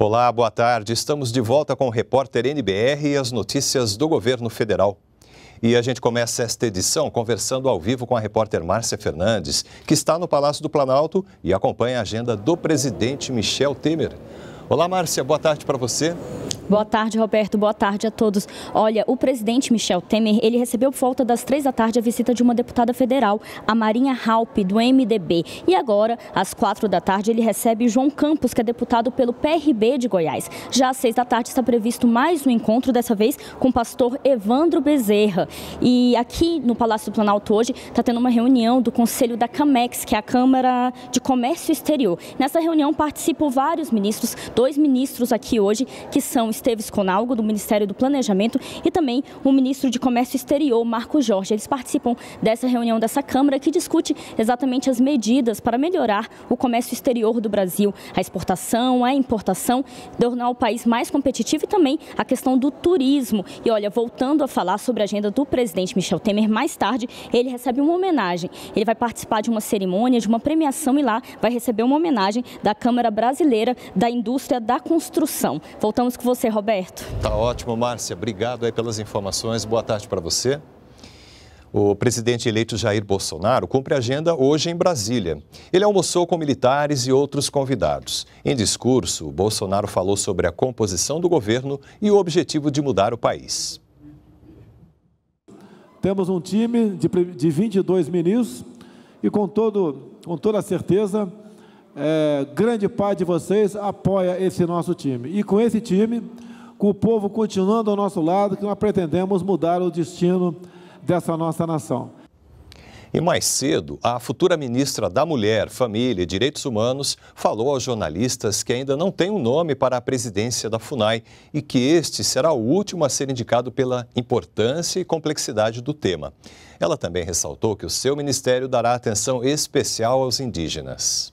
Olá, boa tarde. Estamos de volta com o repórter NBR e as notícias do governo federal. E a gente começa esta edição conversando ao vivo com a repórter Márcia Fernandes, que está no Palácio do Planalto e acompanha a agenda do presidente Michel Temer. Olá, Márcia, boa tarde para você. Boa tarde, Roberto. Boa tarde a todos. Olha, o presidente Michel Temer, ele recebeu por volta das três da tarde a visita de uma deputada federal, a Marinha Halpe, do MDB. E agora, às quatro da tarde, ele recebe João Campos, que é deputado pelo PRB de Goiás. Já às seis da tarde está previsto mais um encontro, dessa vez com o pastor Evandro Bezerra. E aqui no Palácio do Planalto hoje está tendo uma reunião do Conselho da CAMEX, que é a Câmara de Comércio Exterior. Nessa reunião participam vários ministros, dois ministros aqui hoje, que são Esteves Conalgo, do Ministério do Planejamento, e também o ministro de Comércio Exterior, Marco Jorge. Eles participam dessa reunião dessa Câmara que discute exatamente as medidas para melhorar o comércio exterior do Brasil, a exportação, a importação, tornar o país mais competitivo e também a questão do turismo. E olha, voltando a falar sobre a agenda do presidente Michel Temer, mais tarde ele recebe uma homenagem. Ele vai participar de uma cerimônia, de uma premiação e lá vai receber uma homenagem da Câmara Brasileira da Indústria da Construção. Voltamos com você você, Roberto. Tá ótimo, Márcia. Obrigado aí pelas informações. Boa tarde para você. O presidente eleito Jair Bolsonaro cumpre agenda hoje em Brasília. Ele almoçou com militares e outros convidados. Em discurso, Bolsonaro falou sobre a composição do governo e o objetivo de mudar o país. Temos um time de, 22 ministros e, com, todo, com toda a certeza, é, grande parte de vocês apoia esse nosso time. E com esse time, com o povo continuando ao nosso lado, que nós pretendemos mudar o destino dessa nossa nação. E mais cedo, a futura ministra da Mulher, Família e Direitos Humanos falou aos jornalistas que ainda não tem um nome para a presidência da FUNAI e que este será o último a ser indicado pela importância e complexidade do tema. Ela também ressaltou que o seu ministério dará atenção especial aos indígenas.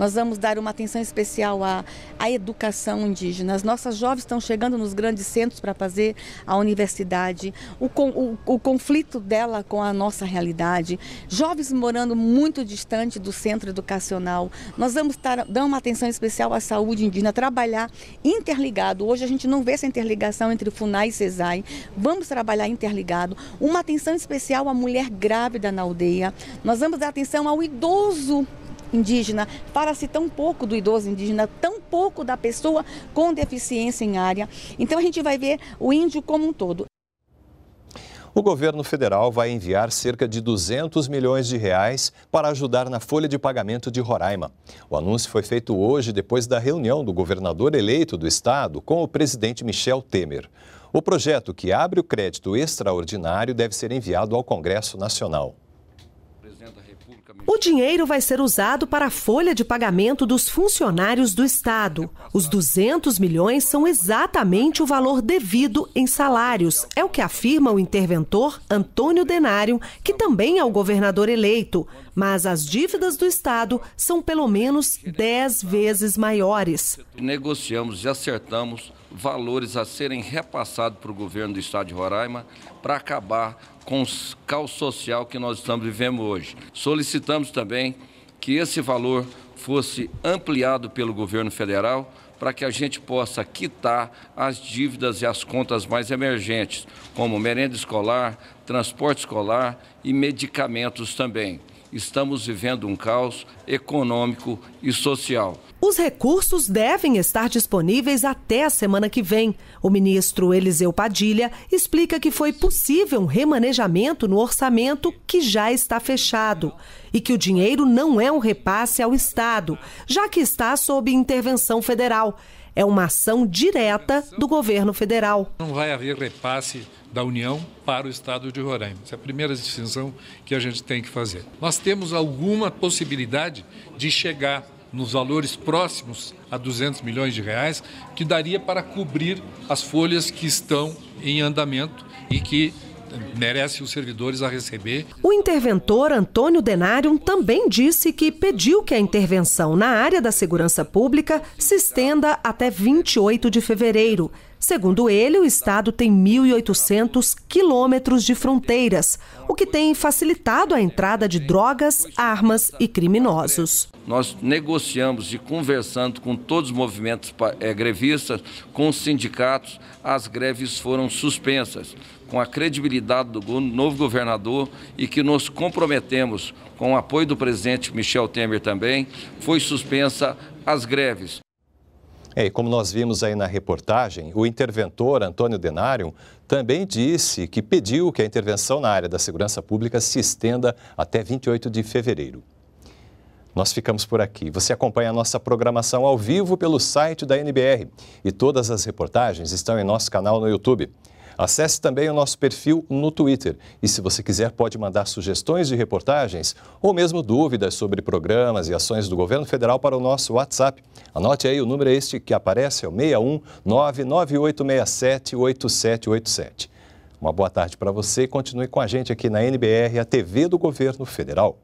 Nós vamos dar uma atenção especial à, à educação indígena. As nossas jovens estão chegando nos grandes centros para fazer a universidade, o, o, o conflito dela com a nossa realidade. Jovens morando muito distante do centro educacional. Nós vamos tar, dar uma atenção especial à saúde indígena, trabalhar interligado. Hoje a gente não vê essa interligação entre FUNAI e CESAI. Vamos trabalhar interligado. Uma atenção especial à mulher grávida na aldeia. Nós vamos dar atenção ao idoso indígena, fala-se tão pouco do idoso indígena, tão pouco da pessoa com deficiência em área. Então a gente vai ver o índio como um todo. O governo federal vai enviar cerca de 200 milhões de reais para ajudar na folha de pagamento de Roraima. O anúncio foi feito hoje depois da reunião do governador eleito do estado com o presidente Michel Temer. O projeto que abre o crédito extraordinário deve ser enviado ao Congresso Nacional. O dinheiro vai ser usado para a folha de pagamento dos funcionários do Estado. Os 200 milhões são exatamente o valor devido em salários, é o que afirma o interventor Antônio Denário, que também é o governador eleito. Mas as dívidas do Estado são pelo menos 10 vezes maiores. Negociamos e acertamos valores a serem repassados para o governo do estado de Roraima para acabar com o caos social que nós estamos vivendo hoje. Solicitamos também que esse valor fosse ampliado pelo governo federal para que a gente possa quitar as dívidas e as contas mais emergentes, como merenda escolar, transporte escolar e medicamentos também estamos vivendo um caos econômico e social. Os recursos devem estar disponíveis até a semana que vem. O ministro Eliseu Padilha explica que foi possível um remanejamento no orçamento que já está fechado e que o dinheiro não é um repasse ao Estado, já que está sob intervenção federal. É uma ação direta do governo federal. Não vai haver repasse da União para o Estado de Roraima. Essa é a primeira distinção que a gente tem que fazer. Nós temos alguma possibilidade de chegar nos valores próximos a 200 milhões de reais, que daria para cobrir as folhas que estão em andamento e que eh, merece os servidores a receber. O interventor Antônio Denário também disse que pediu que a intervenção na área da segurança pública se estenda até 28 de fevereiro, Segundo ele, o estado tem 1.800 quilômetros de fronteiras, o que tem facilitado a entrada de drogas, armas e criminosos. Nós negociamos e conversando com todos os movimentos eh, grevistas, com os sindicatos, as greves foram suspensas, com a credibilidade do novo governador e que nos comprometemos, com o apoio do presidente Michel Temer também, foi suspensa as greves. É, e como nós vimos aí na reportagem, o interventor Antônio Denário também disse que pediu que a intervenção na área da segurança pública se estenda até 28 de fevereiro. Nós ficamos por aqui. Você acompanha a nossa programação ao vivo pelo site da NBR e todas as reportagens estão em nosso canal no YouTube. Acesse também o nosso perfil no Twitter. E se você quiser, pode mandar sugestões de reportagens ou mesmo dúvidas sobre programas e ações do governo federal para o nosso WhatsApp. Anote aí o número é este que aparece, é o 61998678787. Uma boa tarde para você e continue com a gente aqui na NBR, a TV do Governo Federal.